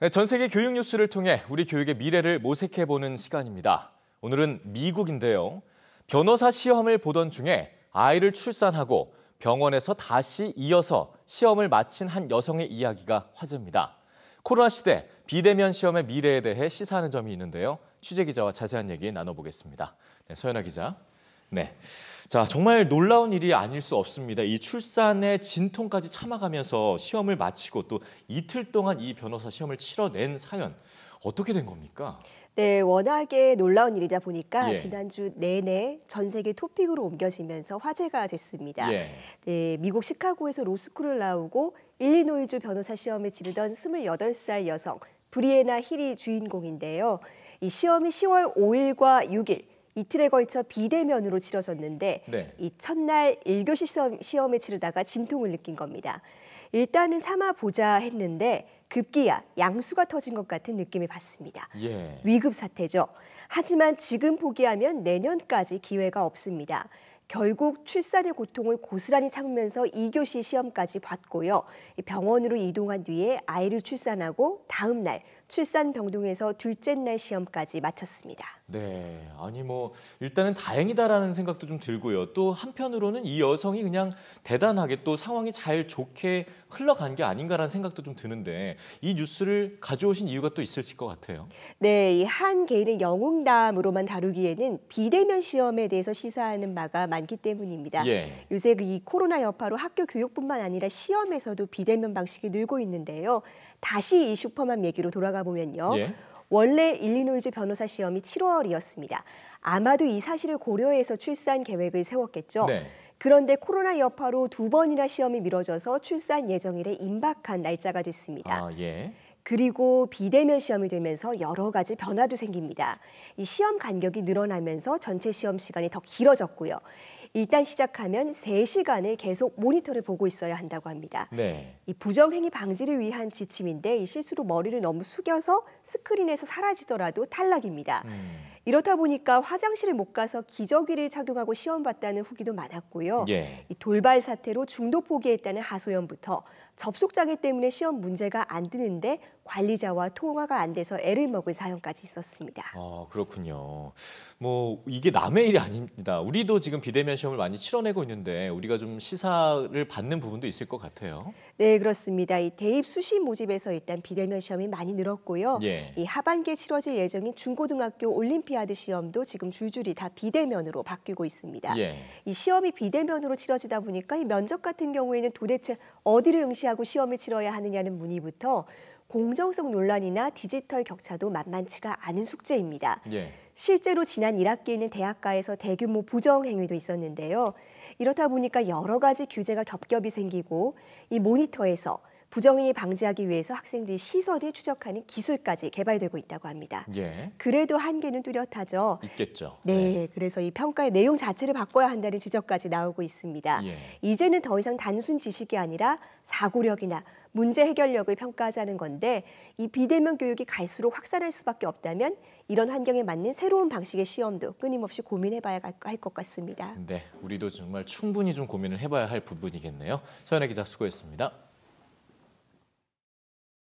네, 전 세계 교육 뉴스를 통해 우리 교육의 미래를 모색해보는 시간입니다. 오늘은 미국인데요. 변호사 시험을 보던 중에 아이를 출산하고 병원에서 다시 이어서 시험을 마친 한 여성의 이야기가 화제입니다. 코로나 시대 비대면 시험의 미래에 대해 시사하는 점이 있는데요. 취재 기자와 자세한 얘기 나눠보겠습니다. 네, 서연아 기자. 네. 자, 정말 놀라운 일이 아닐 수 없습니다. 이 출산의 진통까지 참아가면서 시험을 마치고 또 이틀 동안 이 변호사 시험을 치러낸 사연 어떻게 된 겁니까? 네, 워낙에 놀라운 일이다 보니까 예. 지난주 내내 전 세계 토픽으로 옮겨지면서 화제가 됐습니다. 예. 네, 미국 시카고에서 로스쿨을 나오고 일리노이주 변호사 시험에 치르던 28살 여성 브리에나 힐이 주인공인데요. 이 시험이 10월 5일과 6일 이틀에 걸쳐 비대면으로 치러졌는데 네. 이 첫날 일교시 시험, 시험에 치르다가 진통을 느낀 겁니다. 일단은 참아보자 했는데 급기야 양수가 터진 것 같은 느낌이 받습니다. 예. 위급 사태죠. 하지만 지금 포기하면 내년까지 기회가 없습니다. 결국 출산의 고통을 고스란히 참으면서 2교시 시험까지 봤고요. 병원으로 이동한 뒤에 아이를 출산하고 다음 날 출산 병동에서 둘째 날 시험까지 마쳤습니다. 네, 아니 뭐 일단은 다행이다라는 생각도 좀 들고요. 또 한편으로는 이 여성이 그냥 대단하게 또 상황이 잘 좋게 흘러간 게 아닌가라는 생각도 좀 드는데 이 뉴스를 가져오신 이유가 또 있으실 것 같아요. 네, 이한 개인의 영웅담으로만 다루기에는 비대면 시험에 대해서 시사하는 바가 많기 때문입니다. 예. 요새 그 이 코로나 여파로 학교 교육뿐만 아니라 시험에서도 비대면 방식이 늘고 있는데요. 다시 이 슈퍼맘 얘기로 돌아가 보면요. 예. 원래 일리노이즈 변호사 시험이 7월이었습니다. 아마도 이 사실을 고려해서 출산 계획을 세웠겠죠. 네. 그런데 코로나 여파로 두 번이나 시험이 미뤄져서 출산 예정일에 임박한 날짜가 됐습니다. 아, 예. 그리고 비대면 시험이 되면서 여러 가지 변화도 생깁니다. 이 시험 간격이 늘어나면서 전체 시험 시간이 더 길어졌고요. 일단 시작하면 3시간을 계속 모니터를 보고 있어야 한다고 합니다. 네. 이 부정행위 방지를 위한 지침인데 이 실수로 머리를 너무 숙여서 스크린에서 사라지더라도 탈락입니다. 음. 이렇다 보니까 화장실을 못 가서 기저귀를 착용하고 시험 봤다는 후기도 많았고요. 예. 이 돌발 사태로 중도 포기했다는 하소연부터 접속장애 때문에 시험 문제가 안 드는데 관리자와 통화가 안 돼서 애를 먹을 사연까지 있었습니다. 아 그렇군요. 뭐 이게 남의 일이 아닙니다. 우리도 지금 비대면 시험을 많이 치러내고 있는데 우리가 좀 시사를 받는 부분도 있을 것 같아요. 네 그렇습니다. 이 대입 수시 모집에서 일단 비대면 시험이 많이 늘었고요. 예. 이 하반기에 치러질 예정인 중고등학교 올림피아드 시험도 지금 줄줄이 다 비대면으로 바뀌고 있습니다. 예. 이 시험이 비대면으로 치러지다 보니까 이 면접 같은 경우에는 도대체 어디를 응시하고 시험을 치러야 하느냐는 문의부터 공정성 논란이나 디지털 격차도 만만치가 않은 숙제입니다. 예. 실제로 지난 1학기에는 대학가에서 대규모 부정 행위도 있었는데요. 이렇다 보니까 여러 가지 규제가 겹겹이 생기고 이 모니터에서 부정행위 방지하기 위해서 학생들이 시설이 추적하는 기술까지 개발되고 있다고 합니다. 예. 그래도 한계는 뚜렷하죠. 있겠죠. 네, 네, 그래서 이 평가의 내용 자체를 바꿔야 한다는 지적까지 나오고 있습니다. 예. 이제는 더 이상 단순 지식이 아니라 사고력이나 문제 해결력을 평가하자는 건데 이 비대면 교육이 갈수록 확산할 수밖에 없다면 이런 환경에 맞는 새로운 방식의 시험도 끊임없이 고민해봐야 할 것 같습니다. 네, 우리도 정말 충분히 좀 고민을 해봐야 할 부분이겠네요. 서연혜 기자 수고했습니다.